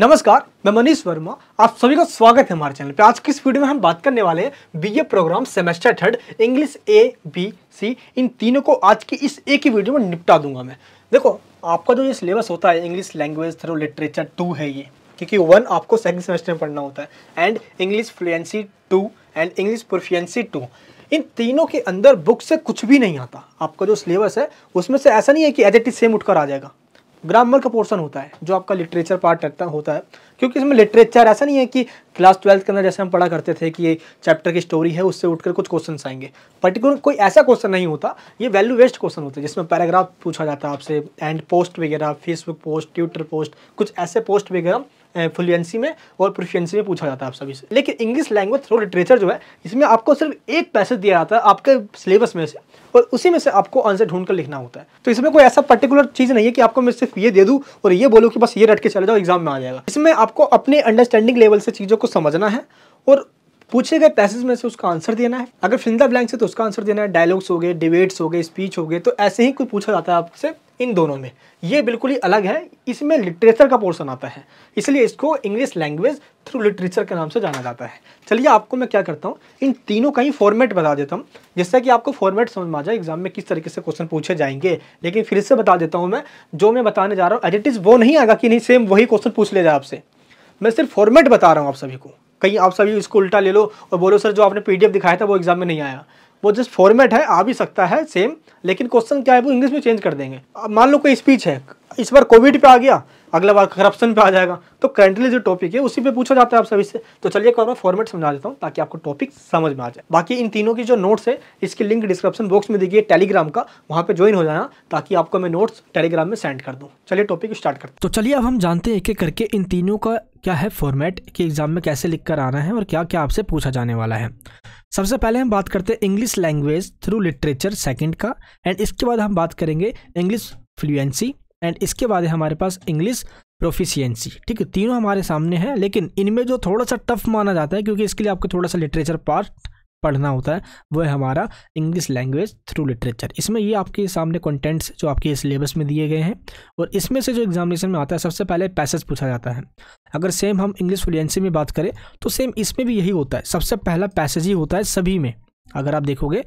नमस्कार मैं मनीष वर्मा आप सभी का स्वागत है हमारे चैनल पे आज की इस वीडियो में हम बात करने वाले हैं BA programme semester third English A B C इन तीनों को आज की इस एक ही वीडियो में निपटा दूंगा मैं देखो आपका जो ये सिलेबस होता है English language through literature two है ये क्योंकि वन आपको सेकेंड सेमेस्टर में पढ़ना होता है and English fluency two and English proficiency two इन तीनों के अंदर बुक से कुछ भी नहीं आता आपका जो सिलेबस है उसमें से ऐसा नहीं है कि एज एट इज सेम उठकर आ जाएगा ग्रामर का पोर्सन होता है जो आपका लिटरेचर पार्ट रहता होता है क्योंकि इसमें लिटरेचर ऐसा नहीं है कि क्लास ट्वेल्थ के अंदर जैसे हम पढ़ा करते थे कि ये चैप्टर की स्टोरी है उससे उठकर कुछ क्वेश्चन आएंगे पर्टिकुलर कोई ऐसा क्वेश्चन नहीं होता ये वैल्यू वेस्ट क्वेश्चन होते हैं जिसमें पैराग्राफ पूछा जाता है आपसे एंड पोस्ट वगैरह फेसबुक पोस्ट ट्विटर पोस्ट कुछ ऐसे पोस्ट वगैरह फ्लुएंसी में और प्रोफियंसी में पूछा जाता है आप सभी से लेकिन इंग्लिश लैंग्वेज थ्रो लिटरेचर जो है इसमें आपको सिर्फ एक पैसेज दिया जाता है आपके सिलेबस में से और उसी में से आपको आंसर ढूंढ कर लिखना होता है तो इसमें कोई ऐसा पर्टिकुलर चीज़ नहीं है कि आपको मैं सिर्फ ये दे दूँ और ये बोलूँ कि बस ये रट के चले जाओ एग्जाम में आ जाएगा इसमें आपको अपने अंडरस्टैंडिंग लेवल से चीज़ों को समझना है और पूछे गए पैसेज में से उसका आंसर देना है अगर फिंदा ब्लैंक से तो उसका आंसर देना है डायलॉग्स हो गए डिबेट्स हो गए स्पीच हो गए तो ऐसे ही कोई पूछा जाता है आपसे इन दोनों में ये बिल्कुल ही अलग है इसमें लिटरेचर का पोर्शन आता है इसलिए इसको इंग्लिश लैंग्वेज थ्रू लिटरेचर के नाम से जाना जाता है चलिए आपको मैं क्या करता हूँ इन तीनों का ही फॉर्मेट बता देता हूँ जिससे कि आपको फॉर्मेट समझ में आ जाए एग्जाम में किस तरीके से क्वेश्चन पूछे जाएंगे लेकिन फिर से बता देता हूँ मैं जो मैं बताने जा रहा हूँ एज इट इज़ वो नहीं आएगा कि नहीं सेम वही क्वेश्चन पूछ ले जाए आपसे मैं सिर्फ फॉर्मेट बता रहा हूँ आप सभी को कहीं आप सभी इसको उल्टा ले लो और बोलो सर जो आपने पी दिखाया था वो एग्जाम में नहीं आया वो जस्ट फॉर्मेट है आ भी सकता है सेम लेकिन क्वेश्चन क्या है वो इंग्लिश में चेंज कर देंगे मान लो कोई स्पीच है इस बार कोविड पे आ गया अगला बार करप्शन पे आ जाएगा तो करंटली जो टॉपिक है उसी पे पूछा जाता है आप सभी से तो चलिए एक बार मैं फॉर्मेट समझा देता हूँ ताकि आपको टॉपिक समझ में आ जाए बाकी इन तीनों की जो नोट्स है इसकी लिंक डिस्क्रिप्शन बॉक्स में देखिए टेलीग्राम का वहाँ पे ज्वाइन हो जाना ताकि आपको मैं नोट्स टेलीग्राम में सेंड कर दूँ चलिए टॉपिक स्टार्ट करते तो चलिए अब हम जानते हैं एक एक करके इन तीनों का क्या है फॉर्मेट कि एग्ज़ाम में कैसे लिख कर आना है और क्या क्या आपसे पूछा जाने वाला है सबसे पहले हम बात करते हैं English language through literature second का एंड इसके बाद हम बात करेंगे इंग्लिश फ्लुएंसी एंड इसके बाद है हमारे पास इंग्लिश प्रोफिशियंसी ठीक है तीनों हमारे सामने हैं लेकिन इनमें जो थोड़ा सा टफ माना जाता है क्योंकि इसके लिए आपको थोड़ा सा लिटरेचर पार्ट पढ़ना होता है वह है हमारा इंग्लिश लैंग्वेज थ्रू लिटरेचर इसमें ये आपके सामने कंटेंट्स जो आपके सिलेबस में दिए गए हैं और इसमें से जो एग्जामिनेशन में आता है सबसे पहले पैसेज पूछा जाता है अगर सेम हम इंग्लिश फ्लुएंसी में बात करें तो सेम इसमें भी यही होता है सबसे पहला पैसेज ही होता है सभी में अगर आप देखोगे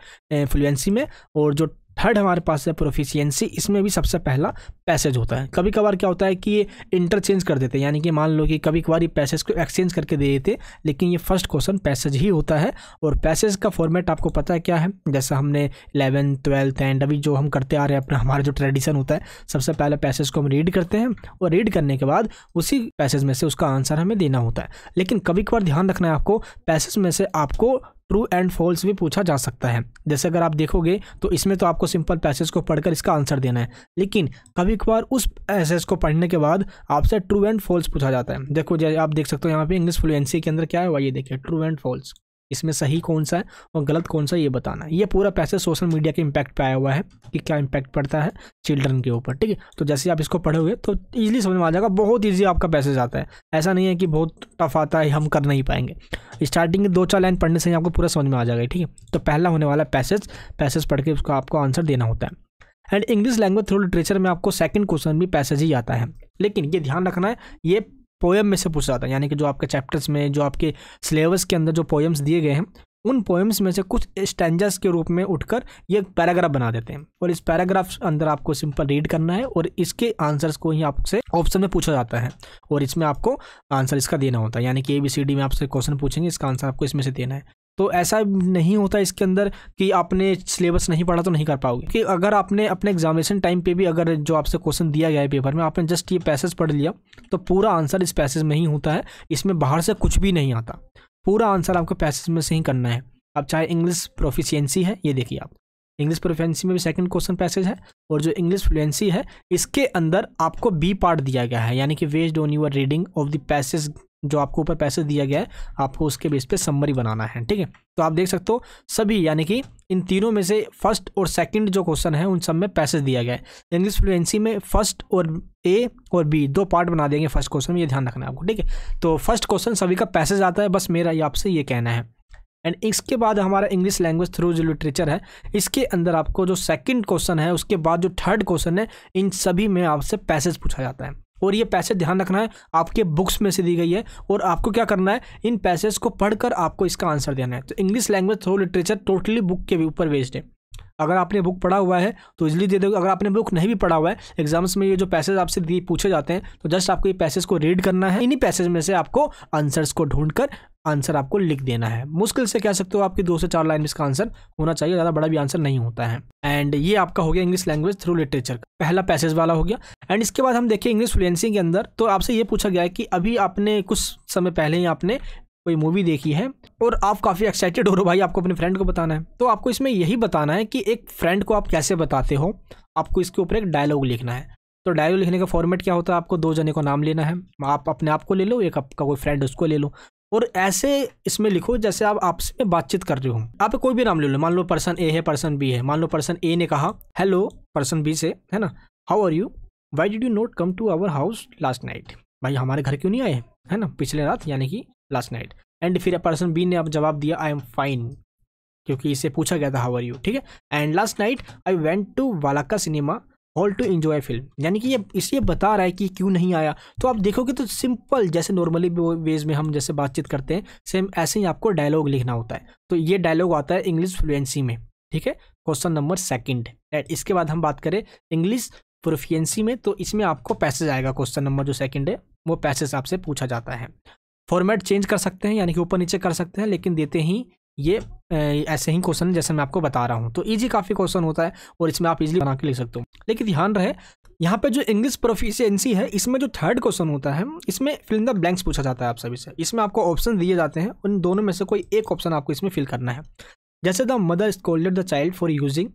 फ्लुएंसी में और जो थर्ड हमारे पास है प्रोफिशियंसी इसमें भी सबसे पहला पैसेज होता है कभी कभार क्या होता है कि ये इंटरचेंज कर देते हैं यानी कि मान लो कि कभी कभार ये पैसेज को एक्सचेंज करके दे देते लेकिन ये फर्स्ट क्वेश्चन पैसेज ही होता है और पैसेज का फॉर्मेट आपको पता है क्या है जैसा हमने इलेवन ट्वेल्थ एंड अभी जो हम करते आ रहे हैं अपना हमारा जो ट्रेडिशन होता है सबसे पहले पैसेज को हम रीड करते हैं और रीड करने के बाद उसी पैसेज में से उसका आंसर हमें देना होता है लेकिन कभी कभार ध्यान रखना है आपको पैसेज में से आपको ट्रू एंड फॉल्स भी पूछा जा सकता है जैसे अगर आप देखोगे तो इसमें तो आपको सिंपल पैसेज को पढ़कर इसका आंसर देना है लेकिन कभी कभार उस पैसेज को पढ़ने के बाद आपसे ट्रू एंड फॉल्स पूछा जाता है देखो जैसे आप देख सकते हो यहाँ पे इंग्लिश फ्लुएंसी के अंदर क्या है हुआ ये देखिए ट्रू एंड फॉल्स इसमें सही कौन सा है और गलत कौन सा ये बताना है ये पूरा पैसेज सोशल मीडिया के इम्पैक्ट पे आया हुआ है कि क्या इम्पैक्ट पड़ता है चिल्ड्रन के ऊपर ठीक है तो जैसे आप इसको पढ़ोगे तो ईजिली समझ में आ जाएगा बहुत ईजी आपका पैसेज आता है ऐसा नहीं है कि बहुत टफ आता है हम कर नहीं पाएंगे स्टार्टिंग दो चार लाइन पढ़ने से ही आपको पूरा समझ में आ जाएगा ठीक है तो पहला होने वाला पैसेज पैसेज पढ़ के उसका आपको आंसर देना होता है and English language through literature में आपको सेकंड क्वेश्चन भी पैसेज ही आता है लेकिन ये ध्यान रखना है ये पोएम में से पूछा था यानी कि जो आपके चैप्टर्स में जो आपके सिलेबस के अंदर जो पोएम्स दिए गए हैं उन पोएम्स में से कुछ स्टैंडर्स के रूप में उठकर ये पैराग्राफ बना देते हैं और इस पैराग्राफ अंदर आपको सिंपल रीड करना है और इसके आंसर्स को ही आपसे ऑप्शन में पूछा जाता है और इसमें आपको आंसर इसका देना होता है यानी कि ए बी सी डी में आपसे क्वेश्चन पूछेंगे इसका आंसर आपको इसमें से देना है तो ऐसा नहीं होता इसके अंदर कि आपने सिलेबस नहीं पढ़ा तो नहीं कर पाओगे कि अगर आपने अपने एग्जामिनेशन टाइम पे भी अगर जो आपसे क्वेश्चन दिया गया है पेपर में आपने जस्ट ये पैसेज पढ़ लिया तो पूरा आंसर इस पैसेज में ही होता है इसमें बाहर से कुछ भी नहीं आता पूरा आंसर आपको पैसेज में से ही करना है आप चाहे इंग्लिश प्रोफिशियंसी है ये देखिए आप इंग्लिश प्रोफिशियंसी में भी सेकंड क्वेश्चन पैसेज है और जो इंग्लिश फ्लुएंसी है इसके अंदर आपको बी पार्ट दिया गया है यानी कि based on your reading of the passage जो आपको ऊपर पैसे दिया गया है आपको उसके बेस पे सम्मरी बनाना है ठीक है तो आप देख सकते हो सभी यानी कि इन तीनों में से फर्स्ट और सेकंड जो क्वेश्चन है उन सब में पैसेज दिया गया है इंग्लिश फ्लुएंसी में फर्स्ट और ए और बी दो पार्ट बना देंगे फर्स्ट क्वेश्चन में ये ध्यान रखना है आपको ठीक है तो फर्स्ट क्वेश्चन सभी का पैसेज आता है बस मेरा आपसे ये कहना है एंड इसके बाद हमारा इंग्लिश लैंग्वेज थ्रू जो लिटरेचर है इसके अंदर आपको जो सेकंड क्वेश्चन है उसके बाद जो थर्ड क्वेश्चन है इन सभी में आपसे पैसेज पूछा जाता है और ये पैसेज ध्यान रखना है आपके बुक्स में से दी गई है और आपको क्या करना है इन पैसेज को पढ़कर आपको इसका आंसर देना है तो English language through literature totally book के ऊपर बेस्ड है अगर आपने बुक पढ़ा हुआ है तो इजली दे दोगे अगर आपने बुक नहीं भी पढ़ा हुआ है एग्जाम्स में ये जो पैसेज आपसे पूछे जाते हैं तो जस्ट आपको ये पैसेज को रीड करना है इन्हीं पैसेज में से आपको आंसर्स को ढूंढ कर आंसर आपको लिख देना है मुश्किल से कह सकते हो आपकी दो से चार लाइन में इसका आंसर होना चाहिए ज़्यादा बड़ा भी आंसर नहीं होता है एंड ये आपका हो गया इंग्लिश लैंग्वेज थ्रू लिटरेचर पहला पैसेज वाला हो गया एंड इसके बाद हम देखें इंग्लिश फ्लुएंसी के अंदर तो आपसे ये पूछा गया है कि अभी आपने कुछ समय पहले ही आपने कोई मूवी देखी है और आप काफ़ी एक्साइटेड हो रहे हो भाई आपको अपने फ्रेंड को बताना है तो आपको इसमें यही बताना है कि एक फ्रेंड को आप कैसे बताते हो आपको इसके ऊपर एक डायलॉग लिखना है तो डायलॉग लिखने का फॉर्मेट क्या होता है आपको दो जने को नाम लेना है आप अपने आप को ले लो एक आपका कोई फ्रेंड उसको ले लो और ऐसे इसमें लिखो जैसे आप आपस में बातचीत कर रहे हो आप कोई भी नाम ले लो मान लो पर्सन ए है पर्सन बी है मान लो पर्सन ए ने कहा हेलो पर्सन बी से है ना how are you why did you not come to our house last night भाई हमारे घर क्यों नहीं आए है ना पिछले रात यानी कि लास्ट नाइट एंड फिर पर्सन बी ने अब जवाब दिया आई एम फाइन क्योंकि इसे पूछा गया था हावर यू ठीक है and last night I went to वालाका cinema hall to enjoy film यानी कि ये इसलिए बता रहा है कि क्यों नहीं आया तो आप देखोगे तो सिंपल जैसे नॉर्मली वेज में हम जैसे बातचीत करते हैं सेम ऐसे ही आपको डायलॉग लिखना होता है तो ये डायलॉग आता है इंग्लिश फ्लुएंसी में ठीक है क्वेश्चन नंबर सेकंड इसके बाद हम बात करें इंग्लिश प्रोफियंसी में तो इसमें आपको पैसेज आएगा क्वेश्चन नंबर जो सेकंड है वो पैसेज आपसे पूछा जाता है फॉर्मेट चेंज कर सकते हैं यानी कि ऊपर नीचे कर सकते हैं लेकिन देते ही ये ऐसे ही क्वेश्चन है जैसे मैं आपको बता रहा हूँ तो इजी काफ़ी क्वेश्चन होता है और इसमें आप इजीली बना के लिख सकते हो लेकिन ध्यान रहे यहाँ पे जो इंग्लिश प्रोफिशियंसी है इसमें जो थर्ड क्वेश्चन होता है इसमें फिल द ब्लैंक्स पूछा जाता है आप सभी से इसमें आपको ऑप्शन दिए जाते हैं उन दोनों में से कोई एक ऑप्शन आपको इसमें फिल करना है जैसे the mother scolded the child for using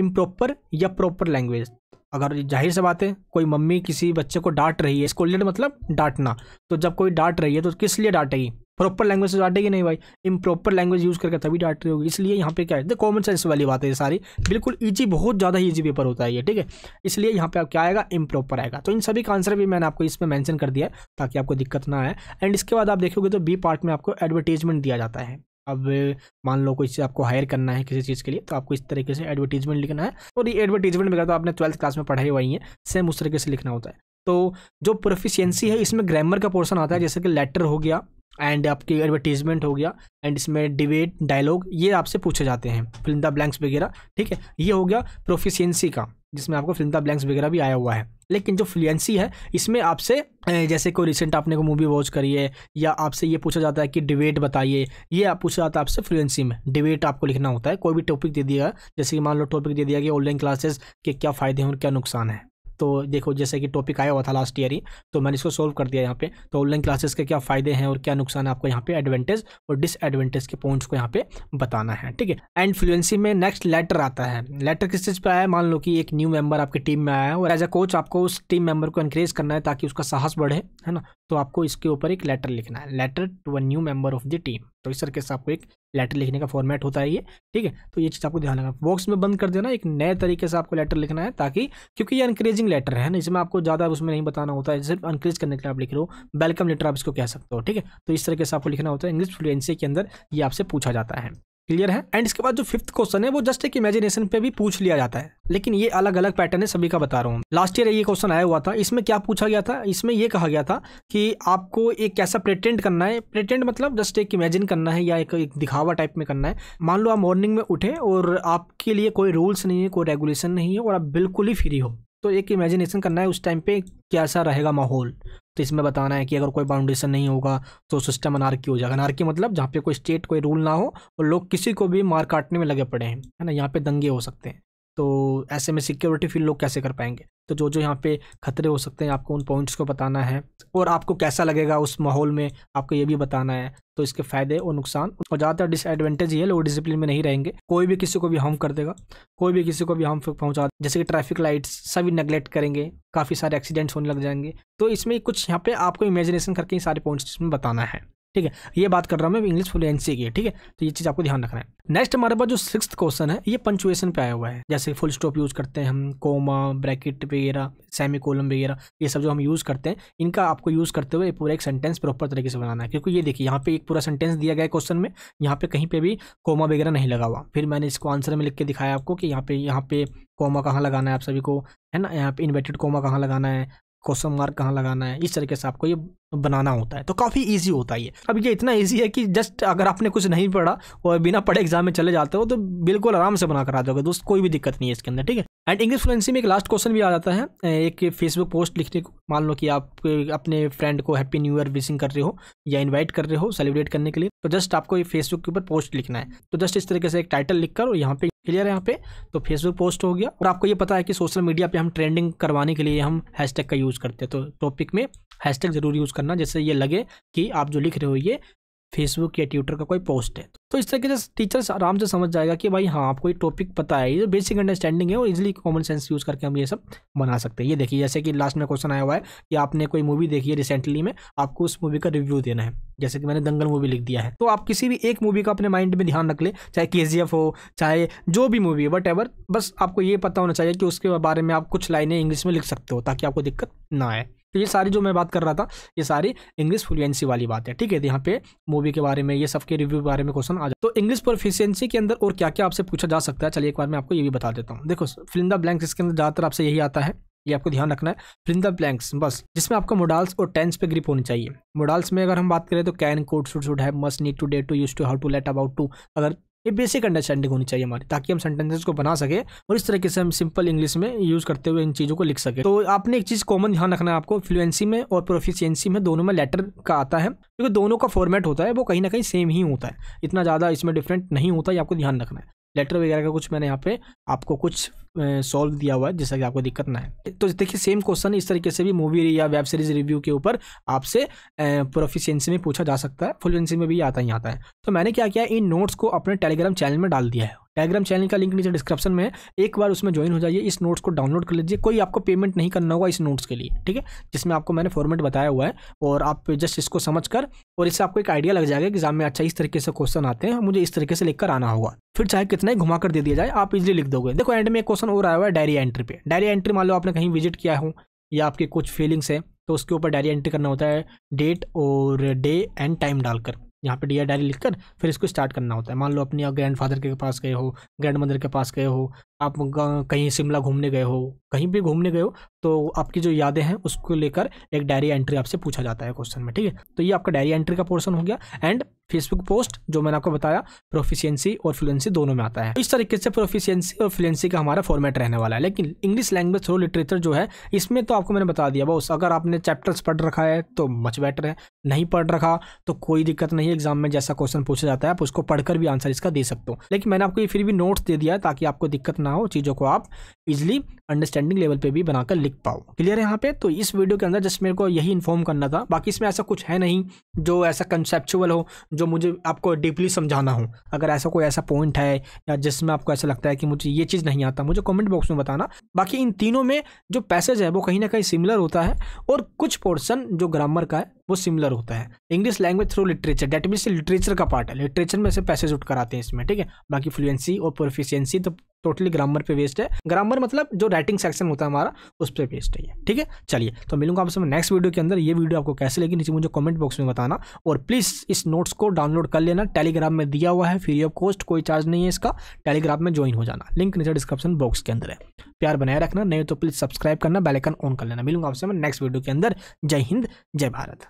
improper या प्रॉपर लैंग्वेज अगर जाहिर से बात है कोई मम्मी किसी बच्चे को डांट रही है स्कोल्डेड मतलब डांटना तो जब कोई डांट रही है तो किस लिए डांटेगी प्रॉपर लैंग्वेज से तो डांटेगी नहीं भाई इम प्रॉपर लैंग्वेज यूज़ करके तभी डांट रही होगी इसलिए यहाँ पे क्या है कॉमन सेंस वाली बात है ये सारी बिल्कुल ईजी बहुत ज़्यादा ईजी पेपर होता है ये ठीक है इसलिए यहाँ पर आप क्या आएगा इम प्रॉपर आएगा तो इन सभी का आंसर भी मैंने आपको इसमें मैंशन कर दिया ताकि आपको दिक्कत ना आए एंड इसके बाद आप देखोगे तो बी पार्ट में आपको एडवर्टीजमेंट दिया जाता है अब मान लो कोई आपको हायर करना है किसी चीज़ के लिए तो आपको इस तरीके से एडवर्टीजमेंट लिखना है और ये एडवर्टीजमेंट वगैरह तो आपने ट्वेल्थ क्लास में पढ़ाई हुई है सेम उस तरीके से लिखना होता है तो जो प्रोफिशियंसी है इसमें ग्रामर का पोर्सन आता है जैसे कि लेटर हो गया एंड आपकी एडवर्टीजमेंट हो गया एंड इसमें डिबेट डायलॉग ये आपसे पूछे जाते हैं फिल्म द ब्लैंक्स वगैरह ठीक है ये हो गया प्रोफिशियंसी का जिसमें आपको फिल्म द ब्लैंक्स वगैरह भी आया हुआ है लेकिन जो फ्लुएंसी है इसमें आपसे जैसे कोई रिसेंट आपने को मूवी वॉच करी है या आपसे ये पूछा जाता है कि डिबेट बताइए ये आप पूछा जाता है आपसे फ्लुएंसी में डिबेट आपको लिखना होता है कोई भी टॉपिक दे दिया जैसे कि मान लो टॉपिक दे दिया कि ऑनलाइन क्लासेस के क्या फ़ायदे हैं और क्या नुकसान है तो देखो जैसे कि टॉपिक आया हुआ था लास्ट ईयर ही तो मैंने इसको सोल्व कर दिया यहाँ पे तो ऑनलाइन क्लासेस के क्या फ़ायदे हैं और क्या नुकसान है आपको यहाँ पे एडवांटेज और डिसएडवांटेज के पॉइंट्स को यहाँ पे बताना है ठीक है एंड फ्लुएंसी में नेक्स्ट लेटर आता है लेटर किस चीज़ पर आया मान लो कि एक न्यू मेंबर आपकी टीम में आया है और एज अ कोच आपको उस टीम मेंबर को इंक्रेज करना है ताकि उसका साहस बढ़े है ना तो आपको इसके ऊपर एक लेटर लिखना है letter to a new member of the team तो इस तरीके से आपको एक लेटर लिखने का फॉर्मेट होता है ये ठीक है तो ये चीज़ आपको ध्यान रखना बॉक्स में बंद कर देना एक नए तरीके से आपको लेटर लिखना है ताकि क्योंकि ये इंक्रेजिंग लेटर है ना इसमें आपको ज़्यादा उसमें नहीं बताना होता है सिर्फ अनक्रेज करने के लिए आप लिख रहे हो वेलकम लेटर आप इसको कह सकते हो ठीक है तो इस तरीके से आपको लिखना होता है इंग्लिश फ्लुएंसी के अंदर ये आपसे पूछा जाता है क्लियर है एंड इसके बाद जो फिफ्थ क्वेश्चन है वो जस्ट एक इमेजिनेशन पे भी पूछ लिया जाता है लेकिन ये अलग अलग पैटर्न है सभी का बता रहा हूँ लास्ट ईयर ये क्वेश्चन आया हुआ था इसमें क्या पूछा गया था इसमें ये कहा गया था कि आपको एक कैसा प्रेटेंट करना है प्रेटेंट मतलब जस्ट एक इमेजिन करना है या एक, एक दिखावा टाइप में करना है मान लो आप मॉर्निंग में उठे और आपके लिए कोई रूल्स नहीं है कोई रेगुलेशन नहीं है और आप बिल्कुल ही फ्री हो तो एक इमेजिनेशन करना है उस टाइम पे कैसा रहेगा माहौल तो इसमें बताना है कि अगर कोई बाउंडेशन नहीं होगा तो सिस्टम अनारकी हो जाएगा अनारकी मतलब जहाँ पे कोई स्टेट कोई रूल ना हो और लोग किसी को भी मार काटने में लगे पड़े हैं है ना यहाँ पे दंगे हो सकते हैं तो ऐसे में सिक्योरिटी फील लोग कैसे कर पाएंगे तो जो जो यहाँ पे खतरे हो सकते हैं आपको उन पॉइंट्स को बताना है और आपको कैसा लगेगा उस माहौल में आपको ये भी बताना है तो इसके फायदे और नुकसान और ज़्यादातर डिसएडवांटेज ये लोग डिसिप्लिन में नहीं रहेंगे कोई भी किसी को भी हार्म कर देगा कोई भी किसी को भी हार्म पहुँचा जैसे कि ट्रैफिक लाइट्स सभी नेग्लेक्ट करेंगे काफ़ी सारे एक्सीडेंट्स होने लग जाएंगे तो इसमें कुछ यहाँ पे आपको इमेजिनेशन करके सारे पॉइंट्स इसमें बताना है ठीक है ये बात कर रहा हूँ मैं इंग्लिश फ्लुएंसी की ठीक है तो ये चीज़ आपको ध्यान रखना है नेक्स्ट हमारे पास जो सिक्स क्वेश्चन है ये पंचुएशन पे आया हुआ है जैसे फुल स्टॉप यूज़ करते हैं हम कोमा ब्रैकेट वगैरह सेमी कोलम वगैरह ये सब जो हम यूज़ करते हैं इनका आपको यूज़ करते हुए पूरा एक सेंटेंस प्रॉपर तरीके से बनाना है क्योंकि ये देखिए यहाँ पे एक पूरा सेंटेंस दिया गया क्वेश्चन में यहाँ पे कहीं पे भी कोमा वगैरह नहीं लगा हुआ फिर मैंने इसको आंसर में लिख के दिखाया आपको कि यहाँ पे यहाँ पे कोमा कहाँ लगाना है आप सभी को है ना यहाँ पे इन्वर्टेड कोमा कहाँ लगाना है क्वेश्चन मार्क कहाँ लगाना है इस तरीके से आपको ये बनाना होता है तो काफ़ी ईजी होता है ये अब ये इतना ईजी है कि जस्ट अगर आपने कुछ नहीं पढ़ा और बिना पढ़े एग्जाम में चले जाते हो तो बिल्कुल आराम से बना करा आ जाओगे दोस्त कोई भी दिक्कत नहीं है इसके अंदर ठीक है एंड इंग्लिश फ्लुएंसी में एक लास्ट क्वेश्चन भी आ जाता है एक फेसबुक पोस्ट लिखने को मान लो कि आप अपने फ्रेंड को हैप्पी न्यू ईयर विशिंग कर रहे हो या इन्वाइट कर रहे हो सेलिब्रेट करने के लिए तो जस्ट आपको ये फेसबुक के ऊपर पोस्ट लिखना है तो जस्ट इस तरीके से एक टाइटल लिखकर और यहाँ पे क्लियर है यहाँ पे तो फेसबुक पोस्ट हो गया और आपको ये पता है कि सोशल मीडिया पे हम ट्रेंडिंग करवाने के लिए हम हैशटैग का यूज़ करते हैं तो टॉपिक में हैशटैग ज़रूर यूज़ करना जैसे ये लगे कि आप जो लिख रहे हो ये फेसबुक या ट्विटर का कोई पोस्ट है तो इस तरीके से टीचर्स आराम से समझ जाएगा कि भाई हाँ आपको ये टॉपिक पता है ये बेसिक अंडरस्टैंडिंग है और इजीली कॉमन सेंस यूज़ करके हम ये सब बना सकते हैं ये देखिए जैसे कि लास्ट में क्वेश्चन आया हुआ है कि आपने कोई मूवी देखी है रिसेंटली में आपको उस मूवी का रिव्यू देना है जैसे कि मैंने दंगल मूवी लिख दिया है तो आप किसी भी एक मूवी का अपने माइंड में ध्यान रख ले चाहे के हो चाहे जो भी मूवी है वट बस आपको ये पता होना चाहिए कि उसके बारे में आप कुछ लाइनें इंग्लिश में लिख सकते हो ताकि आपको दिक्कत ना आए तो ये सारी जो मैं बात कर रहा था ये सारी इंग्लिश फ्लुएंसी वाली बात है ठीक है तो यहाँ पे मूवी के बारे में ये सबके रिव्यू के बारे में क्वेश्चन आ जाए तो इंग्लिश प्रोफिशियंसी के अंदर और क्या क्या आपसे पूछा जा सकता है चलिए एक बार मैं आपको ये भी बता देता हूँ देखो फिल्म द ब्लैंक्स इसके अंदर ज़्यादातर आपसे यही आता है ये आपको ध्यान रखना है फिल्म द ब्लैंक्स बस जिसमें आपको मोडाल्स और टेंस पे ग्रिप होनी चाहिए मोडाल्स में अगर हम बात करें तो कैन कोड शुड शुड है must need to dare to use to how to let about to अगर ये बेसिक अंडरस्टैंडिंग होनी चाहिए हमारी ताकि हम सेंटेंसेस को बना सके और इस तरीके से हम सिंपल इंग्लिश में यूज़ करते हुए इन चीज़ों को लिख सके तो आपने एक चीज़ कॉमन ध्यान रखना है आपको फ्लुएंसी में और प्रोफिशियंसी में दोनों में लेटर का आता है क्योंकि दोनों का फॉर्मेट होता है वो कहीं ना कहीं सेम ही होता है इतना ज़्यादा इसमें डिफरेंट नहीं होता ये आपको ध्यान रखना है लेटर वगैरह का कुछ मैंने यहाँ पे आपको कुछ सॉल्व दिया हुआ है जिससे कि आपको दिक्कत ना है तो देखिए सेम क्वेश्चन इस तरीके से भी मूवी या वेब सीरीज रिव्यू के ऊपर आपसे प्रोफिशियंसी में पूछा जा सकता है फुलफिशियंसी में भी आता ही आता है तो मैंने क्या किया इन नोट्स को अपने टेलीग्राम चैनल में डाल दिया है टेलीग्राम चैनल का लिंक नीचे डिस्क्रिप्शन में है एक बार उसमें ज्वाइन हो जाइए इस नोट्स को डाउनलोड कर लीजिए कोई आपको पेमेंट नहीं करना होगा इस नोट्स के लिए ठीक है जिसमें आपको मैंने फॉर्मेट बताया हुआ है और आप जस्ट इसको समझ कर और इससे आपको एक आइडिया लग जाएगा एग्जाम में अच्छा इस तरीके से क्वेश्चन आते हैं मुझे इस तरीके से लिखकर आना होगा फिर चाहे कितना ही घुमा कर दे दिया जाए आप इजिली लिख दोगे देखो एंड में एक क्वेश्चन और आया हुआ है डायरी एंट्री पे डायरी एंट्री मान लो आपने कहीं विजिट किया हो या आपके कुछ फीलिंग्स है तो उसके ऊपर डायरी एंट्री करना होता है डेट और डे एंड टाइम डालकर यहाँ पे डी डायरी लिखकर फिर इसको स्टार्ट करना होता है मान लो अपने ग्रैंड फादर के पास गए हो ग्रैंड मदर के पास गए हो आप कहीं शिमला घूमने गए हो कहीं भी घूमने गए हो तो आपकी जो यादें हैं उसको लेकर एक डायरी एंट्री आपसे पूछा जाता है क्वेश्चन में ठीक है तो ये आपका डायरी एंट्री का पोर्शन हो गया एंड फेसबुक पोस्ट जो मैंने आपको बताया प्रोफिशियंसी और फ्लुएंसी दोनों में आता है इस तरीके से प्रोफिशियंसी और फ्लुएंसी का हमारा फॉर्मेट रहने वाला है लेकिन इंग्लिश लैंग्वेज थ्रो लिटरेचर जो है इसमें तो आपको मैंने बता दिया बॉस अगर आपने चैप्टर्स पढ़ रखा है तो मच बेटर है नहीं पढ़ रखा तो कोई दिक्कत नहीं एग्जाम में जैसा क्वेश्चन पूछा जाता है आप उसको पढ़कर भी आंसर इसका दे सकते हो लेकिन मैंने आपको ये फिर भी नोट्स दे दिया ताकि आपको दिक्कत ना हो चीज़ों को आप इजिली अंडरस्टैंडिंग लेवल पे भी बनाकर लिख पाओ क्लियर है यहाँ पे तो इस वीडियो के अंदर जस्ट मेरे को यही इन्फॉर्म करना था बाकी इसमें ऐसा कुछ है नहीं जो ऐसा कंसेप्चुअल हो जो मुझे आपको डीपली समझाना हो अगर ऐसा कोई ऐसा पॉइंट है या जिसमें आपको ऐसा लगता है कि मुझे ये चीज़ नहीं आता मुझे कॉमेंट बॉक्स में बताना बाकी इन तीनों में जो पैसेज है वो कहीं ना कहीं सिमिलर होता है और कुछ पोर्सन जो ग्रामर का है वो सिमिलर होता है English language through literature that mean literature का पार्ट है लिटरेचर में से पैसेज उठ कर आते हैं इसमें ठीक है बाकी फ्लुएंसी और प्रोफिशियंसी तो टोटली ग्रामर पे बेस्ड है ग्रामर मतलब जो राइटिंग सेक्शन होता है हमारा उस पर बेस्ड है ठीक है चलिए तो मिलूंगा आपसे नेक्स्ट वीडियो के अंदर ये वीडियो आपको कैसे लगी नीचे मुझे कमेंट बॉक्स में बताना और प्लीज़ इस नोट्स को डाउनलोड कर लेना टेलीग्राम में दिया हुआ है फ्री ऑफ कॉस्ट कोई चार्ज नहीं है इसका टेलीग्राम में ज्वाइन हो जाना लिंक नीचे डिस्क्रिप्शन बॉक्स के अंदर है प्यार बनाए रखना नहीं तो प्लीज़ सब्सक्राइब करना बेलाइकन ऑन कर लेना मिलूंगा आपसे नेक्स्ट वीडियो के अंदर जय हिंद जय भारत